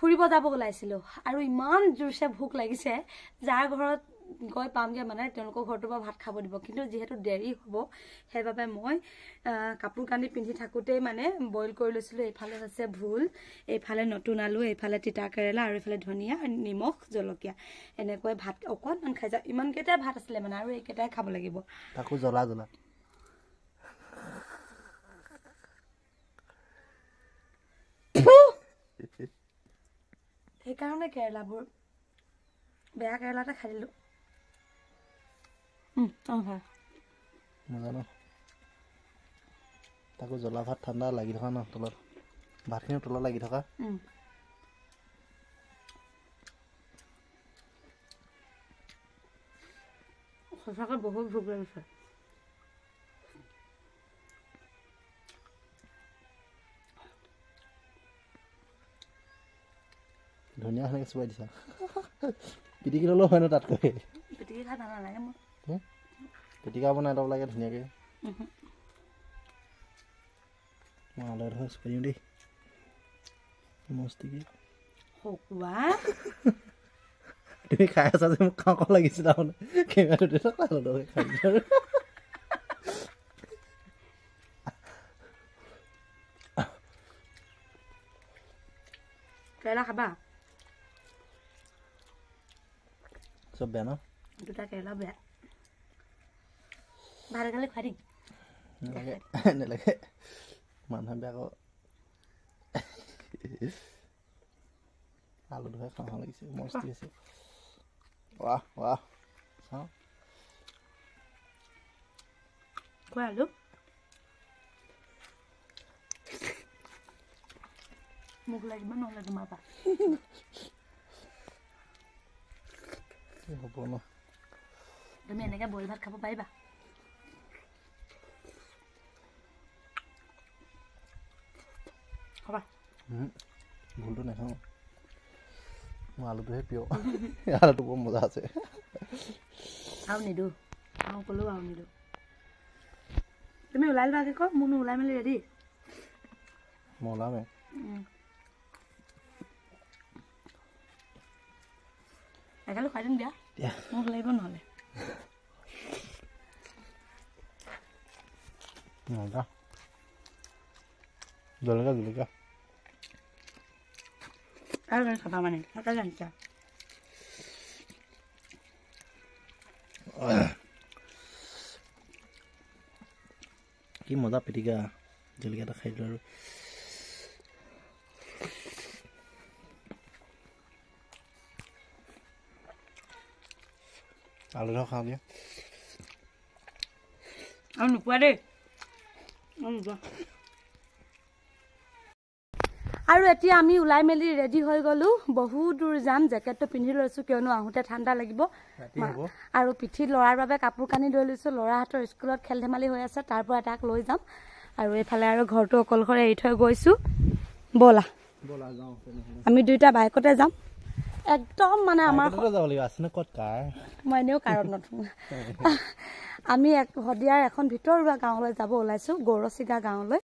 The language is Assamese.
ফুৰিব যাব ওলাইছিলোঁ আৰু ইমান জোৰছে ভোক লাগিছে যাৰ ঘৰত গৈ পামগৈ মানে তেওঁলোকৰ ঘৰটোৰ পৰা ভাত খাব দিব কিন্তু যিহেতু দেৰি হ'ব সেইবাবে মই কাপোৰ কানি পিন্ধি থাকোঁতেই মানে বইল কৰি লৈছিলোঁ এইফালে আছে ভোল এইফালে নতুন আলু এইফালে তিতা কেৰেলা আৰু এইফালে ধনিয়া আৰু নিমখ জলকীয়া এনেকৈ ভাত অকণমান খাই যাওঁ ইমানকেইটাই ভাত আছিলে মানে আৰু এইকেইটাই খাব লাগিব তাকো জ্বলা জ্বলা সেইকাৰণে কেৰেলাবোৰ বেয়া কেৰেলা খাই দিলোঁ নাজানো তাকো জ্বলা ভাত ঠাণ্ডা লাগি থকা ন তলত ভাতখিনি তলত লাগি থকা সঁচাকৈ বহুত ভোগ লাগিছে dunia nih sebuah di sana jadi kita lo mana tak kau jadi kita mana lagi mau ya. jadi kamu nanti lagi dunia kau malah harus kau jadi mau setuju hok wah demi kaya saja mau kau kau lagi sih kau yang udah sesak lah lo dong Kaya lang চব বেয়া ন দুটা কেৰেলা বেয়া ভাল কালি খুৱাই দিম নালাগে বেয়া আকৌ আলু ধৰে খাওঁ লাগিছে মস্তি আছে মোক লাগিব নহ'লে তোমাৰ পৰা হ'ব ন তুমি এনেকে বইল ভাত খাব পাৰিবা ভুলটো নাখাওঁ মোৰ আলুটোহে প্ৰিয় আলুটো বৰ মজা আছে আৰু নিদো আৰু ক'লেও আৰু নিদো তুমি ওলাই ল'বা কি কওঁ মোৰ ওলাই মেলি ৰেডি মই ওলামে একেলে খুৱাই দিম দিয়া দিয়া মোক লাগিব নহ'লে জলকীয়া জলকীয়া খাবা মানে তাকে জানিছা কি মজা পিটিকা জলকীয়া এটা খাই দিলোঁ আৰু আলু ধৰ খাওঁ দিয়া আৰু নোপোৱা দেই আৰু এতিয়া আমি ওলাই মেলি ৰেডি হৈ গ'লো বহু দূৰ যাম জেকেটটো পিন্ধি লৈছোঁ কিয়নো আহোঁতে ঠাণ্ডা লাগিব আৰু পিঠি ল'ৰাৰ বাবে কাপোৰ কানি লৈ লৈছোঁ ল'ৰাহঁতৰ স্কুলত খেল ধেমালি হৈ আছে তাৰ পৰা তাক লৈ যাম আৰু এইফালে আৰু ঘৰটো অকলশৰে এৰি থৈ গৈছোঁ ব'লা আমি দুয়োটা বাইকতে যাম একদম মানে মই এনেও কাৰণ নথো আমি শদিয়াৰ এখন ভিতৰুৱা গাঁৱলৈ যাব ওলাইছো গৌৰচিগা গাঁৱলৈ